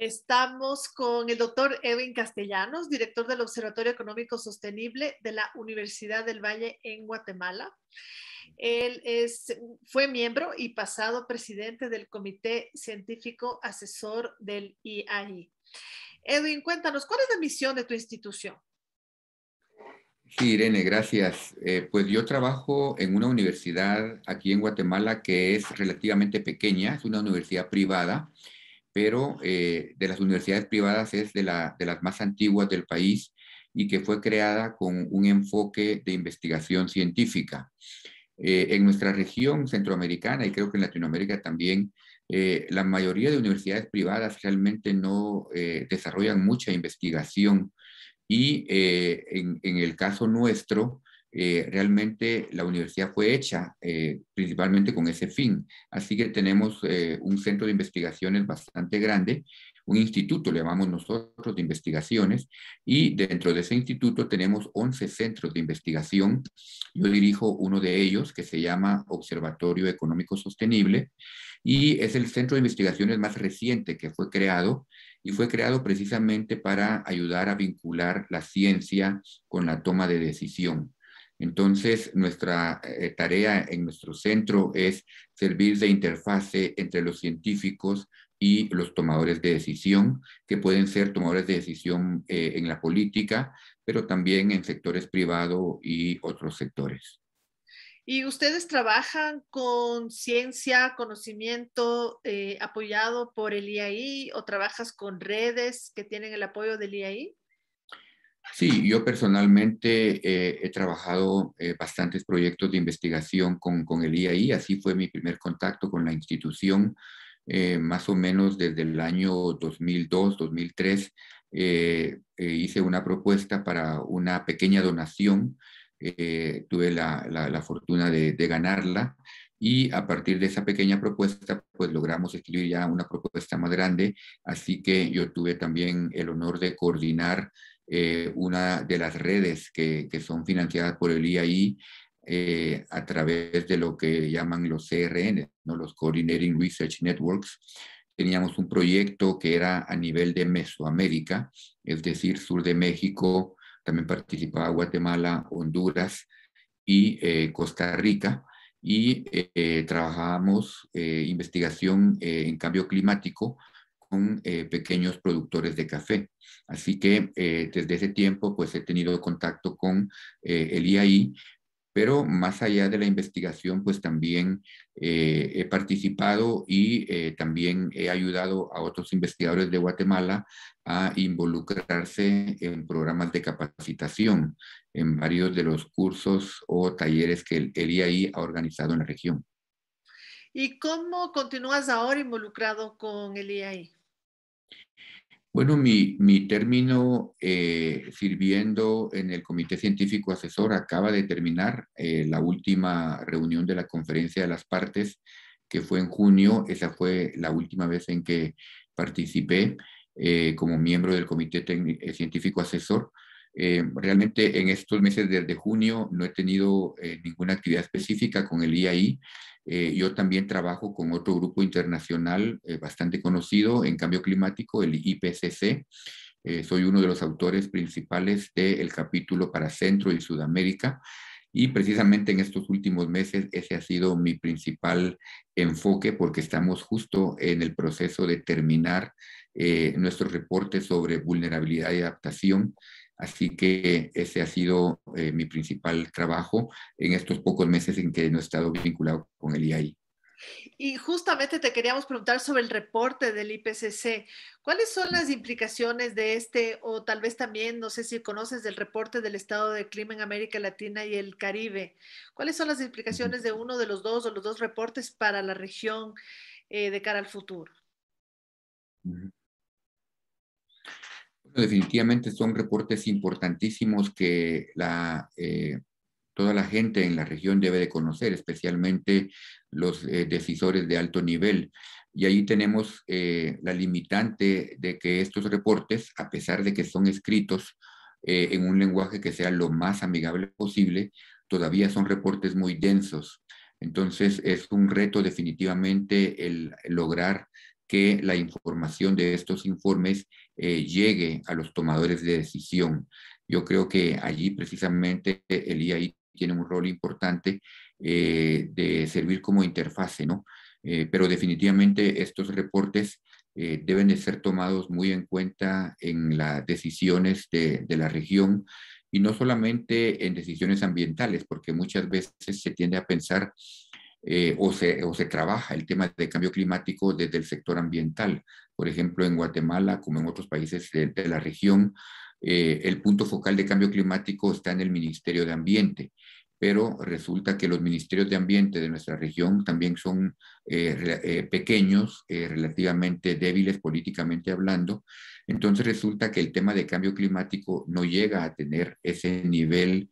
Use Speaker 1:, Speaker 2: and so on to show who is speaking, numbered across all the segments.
Speaker 1: Estamos con el doctor Edwin Castellanos, director del Observatorio Económico Sostenible de la Universidad del Valle en Guatemala. Él es, fue miembro y pasado presidente del Comité Científico Asesor del IAI. Edwin, cuéntanos, ¿cuál es la misión de tu institución?
Speaker 2: Sí, Irene, gracias. Eh, pues yo trabajo en una universidad aquí en Guatemala que es relativamente pequeña, es una universidad privada pero eh, de las universidades privadas es de, las más antiguas del país y que fue creada con un enfoque de investigación científica. Eh, en nuestra región centroamericana y creo que en Latinoamérica también, eh, la mayoría de universidades privadas realmente no desarrollan mucha investigación y en, el caso nuestro, eh, realmente la universidad fue hecha eh, principalmente con ese fin. Así que tenemos eh, un centro de investigaciones bastante grande, un instituto, le llamamos nosotros, de investigaciones, y dentro de ese instituto tenemos 11 centros de investigación. Yo dirijo uno de ellos que se llama Observatorio Económico Sostenible y es el centro de investigaciones más reciente que fue creado y fue creado precisamente para ayudar a vincular la ciencia con la toma de decisión. Entonces, nuestra eh, tarea en nuestro centro es servir de interfase entre los científicos y los tomadores de decisión, que pueden ser tomadores de decisión eh, en la política, pero también en sectores privados y otros sectores.
Speaker 1: ¿Y ustedes trabajan con ciencia, conocimiento eh, apoyado por el IAI o trabajas con redes que tienen el apoyo del IAI?
Speaker 2: Sí, yo personalmente eh, he trabajado eh, bastantes proyectos de investigación con, el IAI, así fue mi primer contacto con la institución, eh, más o menos desde el año 2002-2003. hice una propuesta para una pequeña donación, tuve la, fortuna de ganarla y a partir de esa pequeña propuesta, pues logramos escribir ya una propuesta más grande, así que yo tuve también el honor de coordinar eh, una de las redes que, son financiadas por el IAI eh, a través de lo que llaman los CRN, ¿no? los Coordinating Research Networks. Teníamos un proyecto que era a nivel de Mesoamérica, es decir, sur de México, también participaba Guatemala, Honduras y eh, Costa Rica y trabajábamos investigación en cambio climático con eh, pequeños productores de café. Así que eh, desde ese tiempo pues he tenido contacto con eh, el IAI, pero más allá de la investigación pues también he participado y también he ayudado a otros investigadores de Guatemala a involucrarse en programas de capacitación en varios de los cursos o talleres que el IAI ha organizado en la región.
Speaker 1: ¿Y cómo continúas ahora involucrado con el IAI?
Speaker 2: Bueno, mi, término eh, sirviendo en el Comité Científico Asesor acaba de terminar eh, la última reunión de la Conferencia de las Partes, que fue en junio. Esa fue la última vez en que participé eh, como miembro del Comité Científico Asesor. Eh, realmente en estos meses desde junio no he tenido eh, ninguna actividad específica con el IAI. Eh, yo también trabajo con otro grupo internacional bastante conocido en cambio climático, el IPCC. soy uno de los autores principales del capítulo para Centro y Sudamérica. Y precisamente en estos últimos meses ese ha sido mi principal enfoque porque estamos justo en el proceso de terminar nuestros reportes sobre vulnerabilidad y adaptación Así que ese ha sido eh, mi principal trabajo en estos pocos meses en que no he estado vinculado con el IAI.
Speaker 1: Y justamente te queríamos preguntar sobre el reporte del IPCC. ¿Cuáles son las implicaciones de este o tal vez también, no sé si conoces del reporte del estado de clima en América Latina y el Caribe? ¿Cuáles son las implicaciones de uno de los dos o los dos reportes para la región eh, de cara al futuro?
Speaker 2: definitivamente son reportes importantísimos que eh, toda la gente en la región debe de conocer, especialmente los eh, decisores de alto nivel. Y ahí tenemos eh, la limitante de que estos reportes, a pesar de que son escritos en un lenguaje que sea lo más amigable posible, todavía son reportes muy densos. Entonces es un reto definitivamente el lograr que la información de estos informes eh, llegue a los tomadores de decisión. Yo creo que allí precisamente el IAI tiene un rol importante eh, de servir como interfase, ¿no? Eh, pero definitivamente estos reportes deben de ser tomados muy en cuenta en las decisiones de, de, la región y no solamente en decisiones ambientales, porque muchas veces se tiende a pensar eh, o, se, trabaja el tema de cambio climático desde el sector ambiental. Por ejemplo, en Guatemala, como en otros países de, la región, eh, el punto focal de cambio climático está en el Ministerio de Ambiente, pero resulta que los ministerios de Ambiente de nuestra región también son eh, pequeños, relativamente débiles políticamente hablando. Entonces resulta que el tema de cambio climático no llega a tener ese nivel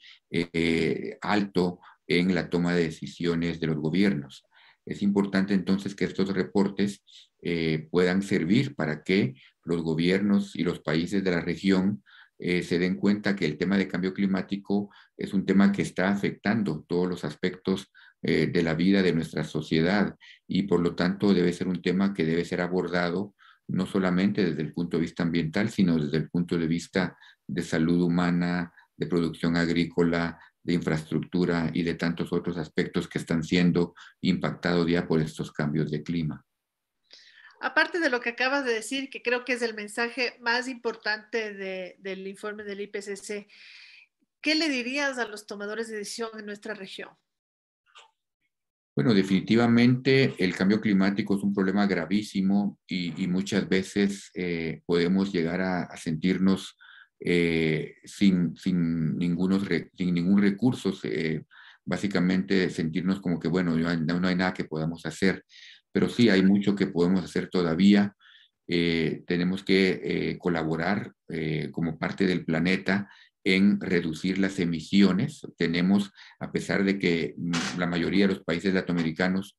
Speaker 2: alto en la toma de decisiones de los gobiernos. Es importante entonces que estos reportes eh, puedan servir para que los gobiernos y los países de la región eh, se den cuenta que el tema de cambio climático es un tema que está afectando todos los aspectos eh, de la vida de nuestra sociedad y por lo tanto debe ser un tema que debe ser abordado no solamente desde el punto de vista ambiental, sino desde el punto de vista de salud humana, de producción agrícola, de infraestructura y de tantos otros aspectos que están siendo impactados ya por estos cambios de clima.
Speaker 1: Aparte de lo que acabas de decir, que creo que es el mensaje más importante del informe del IPCC, ¿qué le dirías a los tomadores de decisión en nuestra región?
Speaker 2: Bueno, definitivamente el cambio climático es un problema gravísimo y, muchas veces eh, podemos llegar a sentirnos eh, sin, sin, sin ningún recurso, básicamente sentirnos como que, bueno, no, hay nada que podamos hacer, pero sí hay mucho que podemos hacer todavía. Eh, tenemos que eh, colaborar como parte del planeta en reducir las emisiones. Tenemos, a pesar de que la mayoría de los países latinoamericanos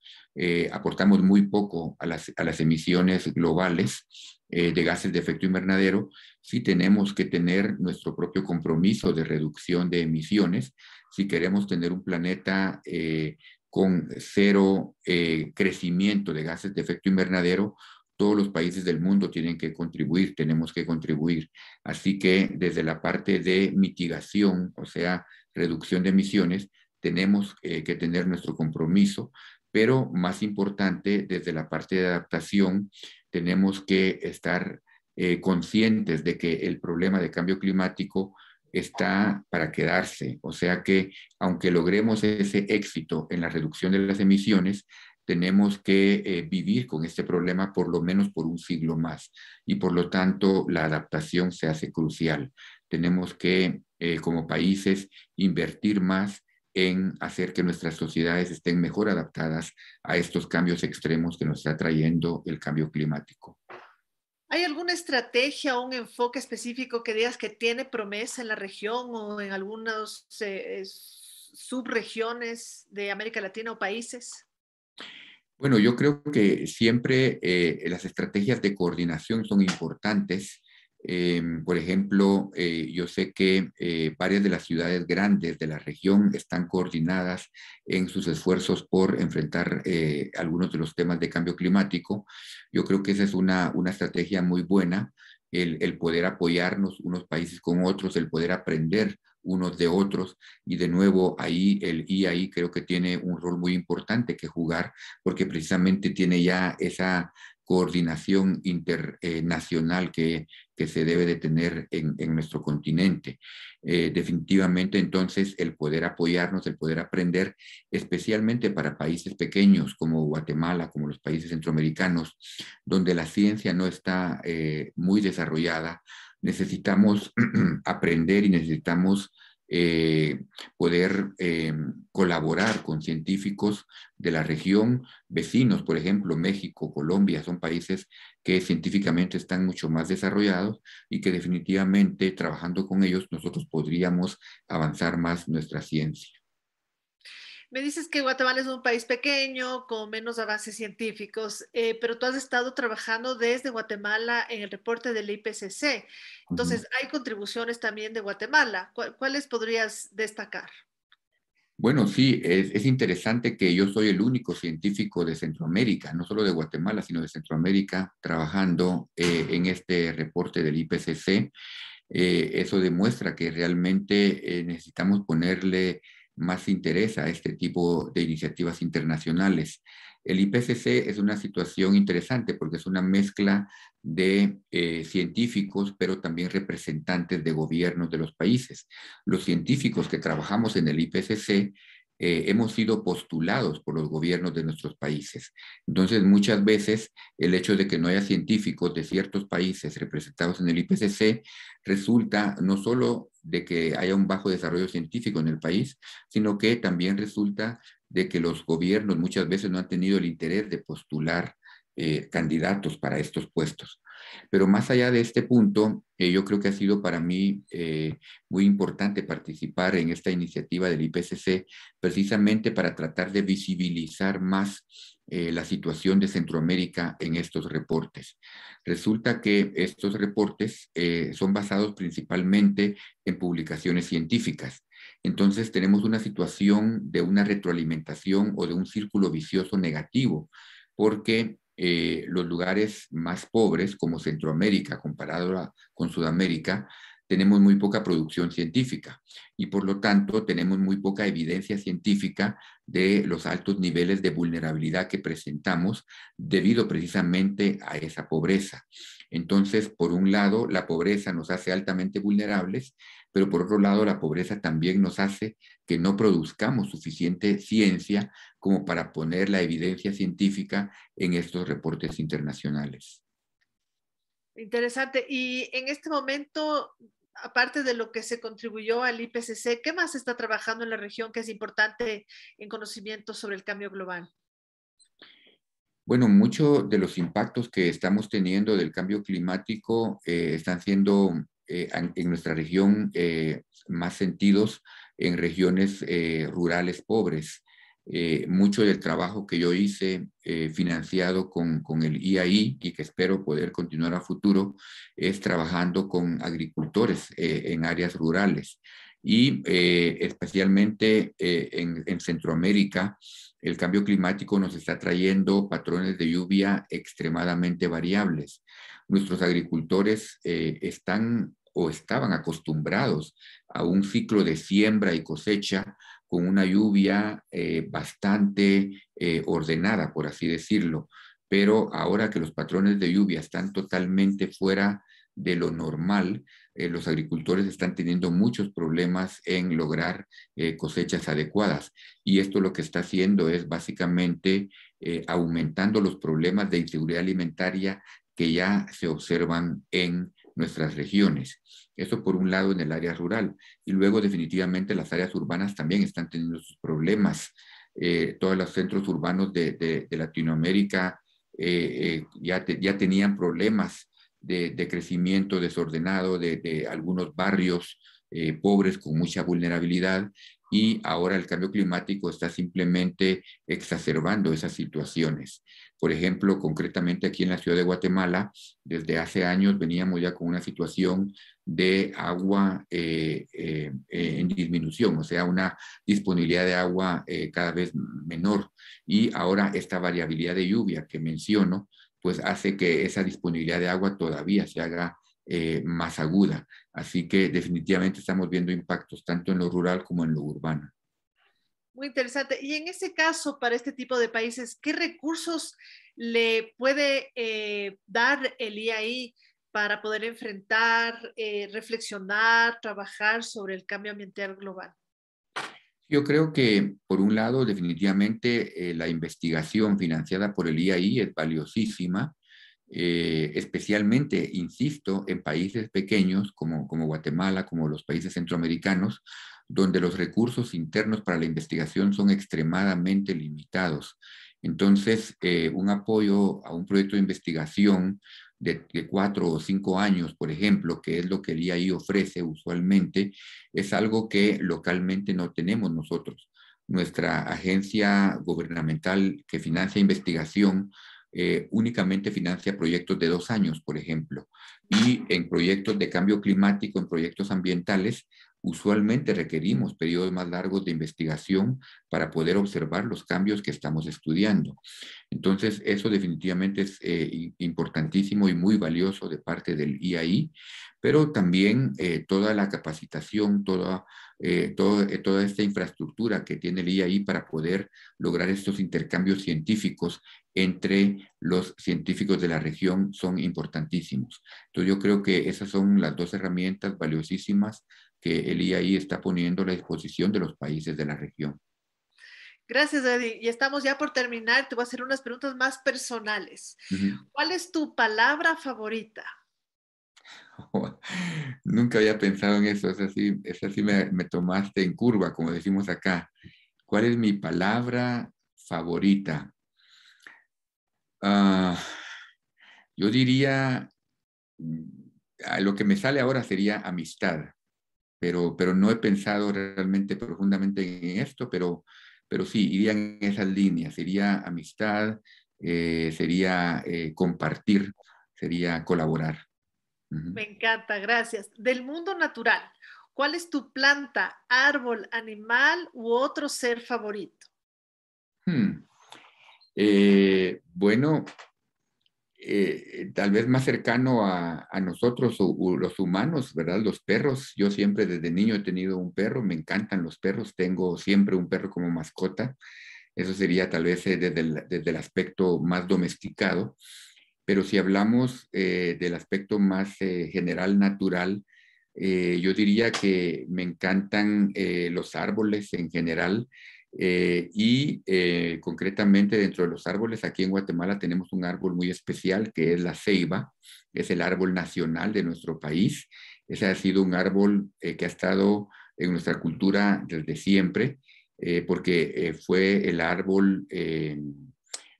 Speaker 2: aportamos muy poco a las, emisiones globales de gases de efecto invernadero, si tenemos que tener nuestro propio compromiso de reducción de emisiones si queremos tener un planeta eh, con cero eh, crecimiento de gases de efecto invernadero, todos los países del mundo tienen que contribuir, tenemos que contribuir. Así que desde la parte de mitigación, o sea, reducción de emisiones, tenemos eh, que tener nuestro compromiso, pero más importante, desde la parte de adaptación, tenemos que estar eh, conscientes de que el problema de cambio climático está para quedarse. O sea que aunque logremos ese éxito en la reducción de las emisiones, tenemos que eh, vivir con este problema por lo menos por un siglo más. Y por lo tanto, la adaptación se hace crucial. Tenemos que, eh, como países, invertir más en hacer que nuestras sociedades estén mejor adaptadas a estos cambios extremos que nos está trayendo el cambio climático.
Speaker 1: ¿Hay alguna estrategia o un enfoque específico que digas que tiene promesa en la región o en algunas eh, subregiones de América Latina o países?
Speaker 2: Bueno, yo creo que siempre eh, las estrategias de coordinación son importantes Em, por ejemplo, eh, yo sé que eh, varias de las ciudades grandes de la región están coordinadas en sus esfuerzos por enfrentar eh, algunos de los temas de cambio climático. Yo creo que esa es una, estrategia muy buena, el, el poder apoyarnos unos países con otros, el poder aprender unos de otros y de nuevo ahí el IAI creo que tiene un rol muy importante que jugar porque precisamente tiene ya esa coordinación internacional eh, que, se debe de tener en, nuestro continente. Eh, definitivamente, entonces, el poder apoyarnos, el poder aprender, especialmente para países pequeños como Guatemala, como los países centroamericanos, donde la ciencia no está eh, muy desarrollada, necesitamos aprender y necesitamos eh, poder eh, colaborar con científicos de la región, vecinos, por ejemplo, México, Colombia, son países que científicamente están mucho más desarrollados y que definitivamente trabajando con ellos nosotros podríamos avanzar más nuestra ciencia.
Speaker 1: Me dices que Guatemala es un país pequeño, con menos avances científicos, eh, pero tú has estado trabajando desde Guatemala en el reporte del IPCC. Entonces, hay contribuciones también de Guatemala. ¿Cuáles podrías destacar?
Speaker 2: Bueno, sí, es, interesante que yo soy el único científico de Centroamérica, no solo de Guatemala, sino de Centroamérica, trabajando eh, en este reporte del IPCC. Eh, eso demuestra que realmente necesitamos ponerle más interesa este tipo de iniciativas internacionales. El IPCC es una situación interesante porque es una mezcla de eh, científicos, pero también representantes de gobiernos de los países. Los científicos que trabajamos en el IPCC eh, hemos sido postulados por los gobiernos de nuestros países. Entonces, muchas veces el hecho de que no haya científicos de ciertos países representados en el IPCC resulta no solo de que haya un bajo desarrollo científico en el país, sino que también resulta de que los gobiernos muchas veces no han tenido el interés de postular eh, candidatos para estos puestos. Pero más allá de este punto, eh, yo creo que ha sido para mí eh, muy importante participar en esta iniciativa del IPCC precisamente para tratar de visibilizar más eh, la situación de Centroamérica en estos reportes. Resulta que estos reportes son basados principalmente en publicaciones científicas. Entonces tenemos una situación de una retroalimentación o de un círculo vicioso negativo porque eh, los lugares más pobres, como Centroamérica, comparado con Sudamérica, tenemos muy poca producción científica y por lo tanto tenemos muy poca evidencia científica de los altos niveles de vulnerabilidad que presentamos debido precisamente a esa pobreza. Entonces, por un lado, la pobreza nos hace altamente vulnerables pero por otro lado la pobreza también nos hace que no produzcamos suficiente ciencia como para poner la evidencia científica en estos reportes internacionales.
Speaker 1: Interesante. Y en este momento, aparte de lo que se contribuyó al IPCC, ¿qué más está trabajando en la región que es importante en conocimiento sobre el cambio global?
Speaker 2: Bueno, muchos de los impactos que estamos teniendo del cambio climático eh, están siendo eh, en nuestra región eh, más sentidos en regiones eh, rurales pobres. mucho del trabajo que yo hice financiado con, con el IAI y que espero poder continuar a futuro es trabajando con agricultores en áreas rurales y especialmente en, Centroamérica, el cambio climático nos está trayendo patrones de lluvia extremadamente variables. Nuestros agricultores están o estaban acostumbrados a un ciclo de siembra y cosecha con una lluvia eh, bastante eh, ordenada, por así decirlo. Pero ahora que los patrones de lluvia están totalmente fuera de lo normal, eh, los agricultores están teniendo muchos problemas en lograr cosechas adecuadas. Y esto lo que está haciendo es básicamente aumentando los problemas de inseguridad alimentaria que ya se observan en nuestras regiones. Eso por un lado en el área rural y luego definitivamente las áreas urbanas también están teniendo sus problemas. Eh, todos los centros urbanos de, Latinoamérica eh, eh, ya, ya tenían problemas de crecimiento desordenado de, algunos barrios pobres con mucha vulnerabilidad y ahora el cambio climático está simplemente exacerbando esas situaciones. Por ejemplo, concretamente aquí en la ciudad de Guatemala, desde hace años veníamos ya con una situación de agua eh, eh, eh, en disminución, o sea, una disponibilidad de agua cada vez menor. Y ahora esta variabilidad de lluvia que menciono, pues hace que esa disponibilidad de agua todavía se haga eh, más aguda. Así que definitivamente estamos viendo impactos tanto en lo rural como en lo urbano.
Speaker 1: Muy interesante. Y en ese caso, para este tipo de países, ¿qué recursos le puede eh, dar el IAI para poder enfrentar, eh, reflexionar, trabajar sobre el cambio ambiental global?
Speaker 2: Yo creo que, por un lado, definitivamente la investigación financiada por el IAI es valiosísima eh, especialmente, insisto, en países pequeños como, como Guatemala, como los países centroamericanos, donde los recursos internos para la investigación son extremadamente limitados. Entonces, eh, un apoyo a un proyecto de investigación de, de, cuatro o cinco años, por ejemplo, que es lo que el IAI ofrece usualmente, es algo que localmente no tenemos nosotros. Nuestra agencia gubernamental que financia investigación eh, únicamente financia proyectos de dos años, por ejemplo. Y en proyectos de cambio climático, en proyectos ambientales, usualmente requerimos periodos más largos de investigación para poder observar los cambios que estamos estudiando. Entonces, eso definitivamente es eh, importantísimo y muy valioso de parte del IAI pero también eh, toda la capacitación, toda, eh, eh, toda esta infraestructura que tiene el IAI para poder lograr estos intercambios científicos entre los científicos de la región son importantísimos. Entonces yo creo que esas son las dos herramientas valiosísimas que el IAI está poniendo a la disposición de los países de la región.
Speaker 1: Gracias, Eddie. Y estamos ya por terminar. Te voy a hacer unas preguntas más personales. ¿Cuál es tu palabra favorita?
Speaker 2: Nunca había pensado en eso, es así, me, tomaste en curva, como decimos acá. ¿Cuál es mi palabra favorita? Ah, yo diría, mm, lo que me sale ahora sería amistad, pero, pero no he pensado realmente profundamente en esto, pero, pero sí, iría en esas líneas, sería amistad, eh, sería eh, compartir, sería colaborar.
Speaker 1: Me encanta, gracias. Del mundo natural, ¿cuál es tu planta, árbol, animal u otro ser favorito?
Speaker 2: Hmm. Eh, bueno, eh, tal vez más cercano a, nosotros o, los humanos, ¿verdad? Los perros. Yo siempre desde niño he tenido un perro, me encantan los perros, tengo siempre un perro como mascota. Eso sería tal vez eh, desde el aspecto más domesticado. Pero si hablamos eh, del aspecto más eh, general, natural, eh, yo diría que me encantan los árboles en general. y concretamente dentro de los árboles, aquí en Guatemala tenemos un árbol muy especial que es la ceiba, es el árbol nacional de nuestro país. Ese ha sido un árbol que ha estado en nuestra cultura desde siempre, porque fue el árbol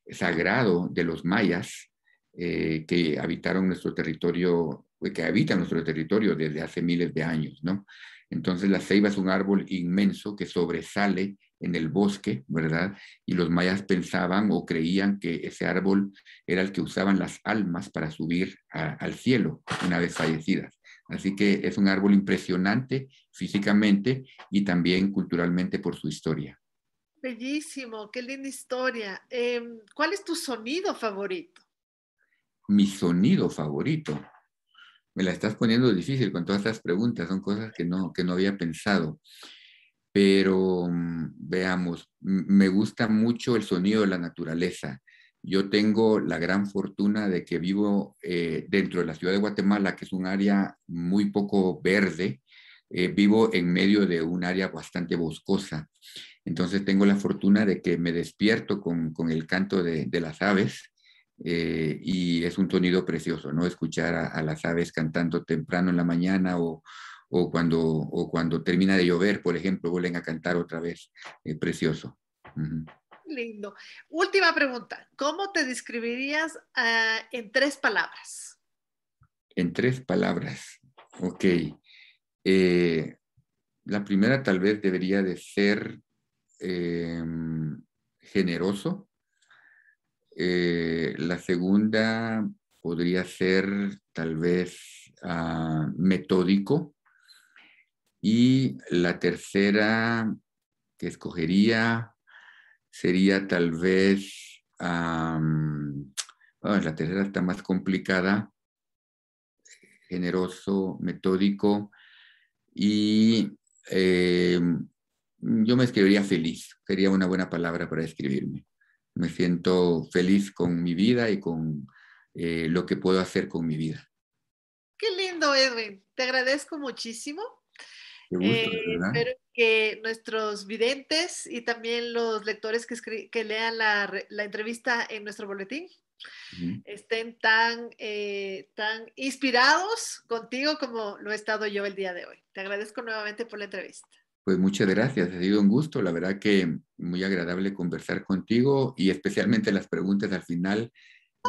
Speaker 2: sagrado de los mayas, eh, que habitaron nuestro territorio, eh, que habitan nuestro territorio desde hace miles de años, ¿no? Entonces la ceiba es un árbol inmenso que sobresale en el bosque, ¿verdad? Y los mayas pensaban o creían que ese árbol era el que usaban las almas para subir al cielo una vez fallecidas. Así que es un árbol impresionante físicamente y también culturalmente por su historia.
Speaker 1: Bellísimo, qué linda historia. Em, ¿Cuál es tu sonido favorito?
Speaker 2: mi sonido favorito. Me la estás poniendo difícil con todas estas preguntas, son cosas que no, que no había pensado. Pero mm, veamos, me gusta mucho el sonido de la naturaleza. Yo tengo la gran fortuna de que vivo eh, dentro de la ciudad de Guatemala, que es un área muy poco verde. Eh, vivo en medio de un área bastante boscosa. Entonces tengo la fortuna de que me despierto con, el canto de, de las aves eh, y es un sonido precioso, ¿no? Escuchar a, las aves cantando temprano en la mañana o, cuando, cuando termina de llover, por ejemplo, vuelven a cantar otra vez, eh, precioso.
Speaker 1: Lindo. Última pregunta, ¿cómo te describirías ah, en tres palabras?
Speaker 2: En tres palabras, ok. Eh, la primera tal vez debería de ser em, generoso eh, la segunda podría ser tal vez ah, metódico. Y la tercera que escogería sería tal vez, ah, la tercera está más complicada, generoso, metódico y eh, yo me escribiría feliz, sería una buena palabra para escribirme me siento feliz con mi vida y con eh, lo que puedo hacer con mi vida.
Speaker 1: Qué lindo, Edwin. Te agradezco muchísimo. Eh, espero que nuestros videntes y también los lectores que, que lean la, entrevista en nuestro boletín estén tan, eh, tan inspirados contigo como lo he estado yo el día de hoy. Te agradezco nuevamente por la entrevista.
Speaker 2: Pues muchas gracias, ha sido un gusto, la verdad que muy agradable conversar contigo y especialmente las preguntas al final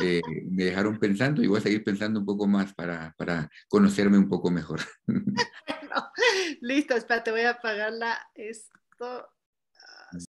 Speaker 2: eh, me dejaron pensando y voy a seguir pensando un poco más para, conocerme un poco mejor.
Speaker 1: bueno, listo, espera, te voy a apagar la, esto